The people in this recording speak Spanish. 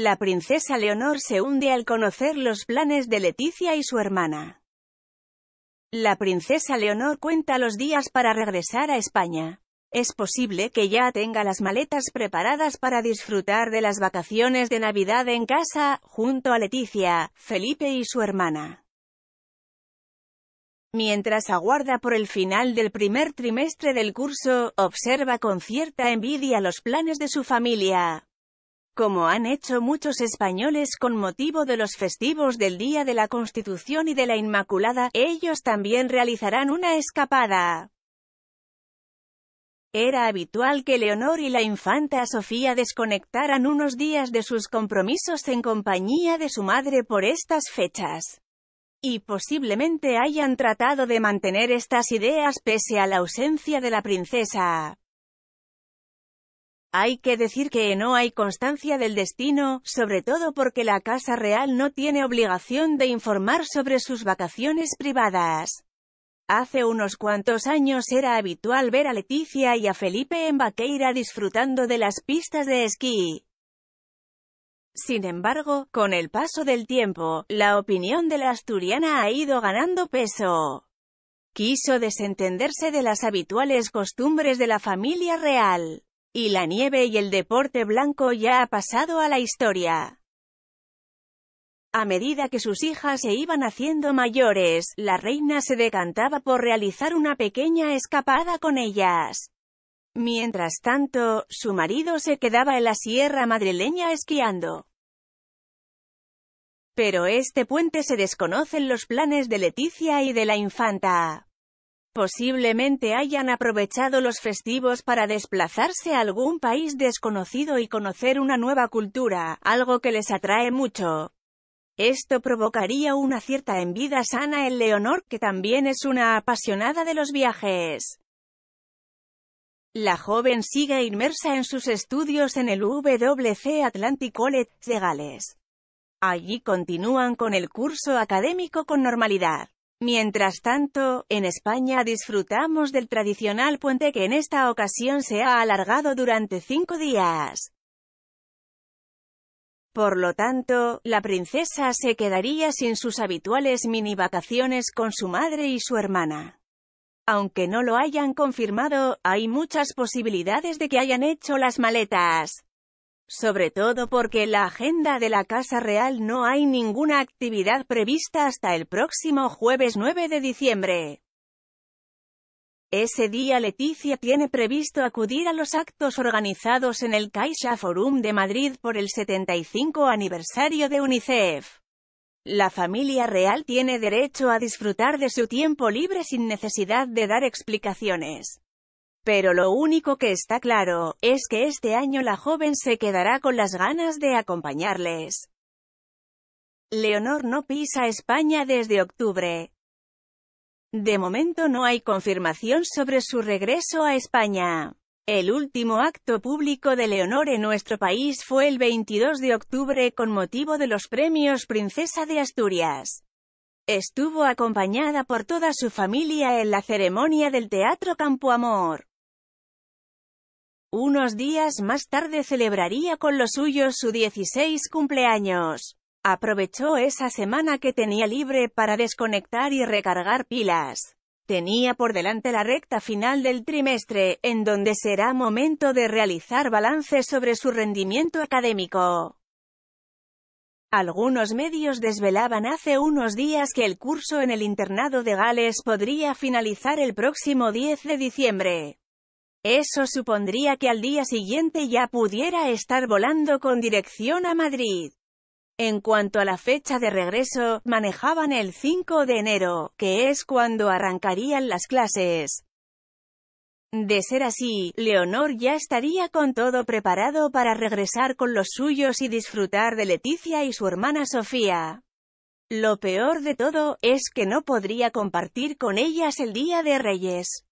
La princesa Leonor se hunde al conocer los planes de Leticia y su hermana. La princesa Leonor cuenta los días para regresar a España. Es posible que ya tenga las maletas preparadas para disfrutar de las vacaciones de Navidad en casa, junto a Leticia, Felipe y su hermana. Mientras aguarda por el final del primer trimestre del curso, observa con cierta envidia los planes de su familia, como han hecho muchos españoles con motivo de los festivos del Día de la Constitución y de la Inmaculada, ellos también realizarán una escapada. Era habitual que Leonor y la infanta Sofía desconectaran unos días de sus compromisos en compañía de su madre por estas fechas. Y posiblemente hayan tratado de mantener estas ideas pese a la ausencia de la princesa. Hay que decir que no hay constancia del destino, sobre todo porque la Casa Real no tiene obligación de informar sobre sus vacaciones privadas. Hace unos cuantos años era habitual ver a Leticia y a Felipe en Vaqueira disfrutando de las pistas de esquí. Sin embargo, con el paso del tiempo, la opinión de la asturiana ha ido ganando peso. Quiso desentenderse de las habituales costumbres de la familia real y la nieve y el deporte blanco ya ha pasado a la historia. A medida que sus hijas se iban haciendo mayores, la reina se decantaba por realizar una pequeña escapada con ellas. Mientras tanto, su marido se quedaba en la sierra madrileña esquiando. Pero este puente se desconocen los planes de Leticia y de la infanta. Posiblemente hayan aprovechado los festivos para desplazarse a algún país desconocido y conocer una nueva cultura, algo que les atrae mucho. Esto provocaría una cierta envidia sana en Leonor, que también es una apasionada de los viajes. La joven sigue inmersa en sus estudios en el WC Atlantic College de Gales. Allí continúan con el curso académico con normalidad. Mientras tanto, en España disfrutamos del tradicional puente que en esta ocasión se ha alargado durante cinco días. Por lo tanto, la princesa se quedaría sin sus habituales mini vacaciones con su madre y su hermana. Aunque no lo hayan confirmado, hay muchas posibilidades de que hayan hecho las maletas sobre todo porque en la agenda de la Casa Real no hay ninguna actividad prevista hasta el próximo jueves 9 de diciembre. Ese día Leticia tiene previsto acudir a los actos organizados en el Caixa Forum de Madrid por el 75 aniversario de UNICEF. La familia real tiene derecho a disfrutar de su tiempo libre sin necesidad de dar explicaciones. Pero lo único que está claro, es que este año la joven se quedará con las ganas de acompañarles. Leonor no pisa España desde octubre. De momento no hay confirmación sobre su regreso a España. El último acto público de Leonor en nuestro país fue el 22 de octubre con motivo de los premios Princesa de Asturias. Estuvo acompañada por toda su familia en la ceremonia del Teatro Campo Amor. Unos días más tarde celebraría con los suyos su 16 cumpleaños. Aprovechó esa semana que tenía libre para desconectar y recargar pilas. Tenía por delante la recta final del trimestre, en donde será momento de realizar balances sobre su rendimiento académico. Algunos medios desvelaban hace unos días que el curso en el internado de Gales podría finalizar el próximo 10 de diciembre. Eso supondría que al día siguiente ya pudiera estar volando con dirección a Madrid. En cuanto a la fecha de regreso, manejaban el 5 de enero, que es cuando arrancarían las clases. De ser así, Leonor ya estaría con todo preparado para regresar con los suyos y disfrutar de Leticia y su hermana Sofía. Lo peor de todo, es que no podría compartir con ellas el Día de Reyes.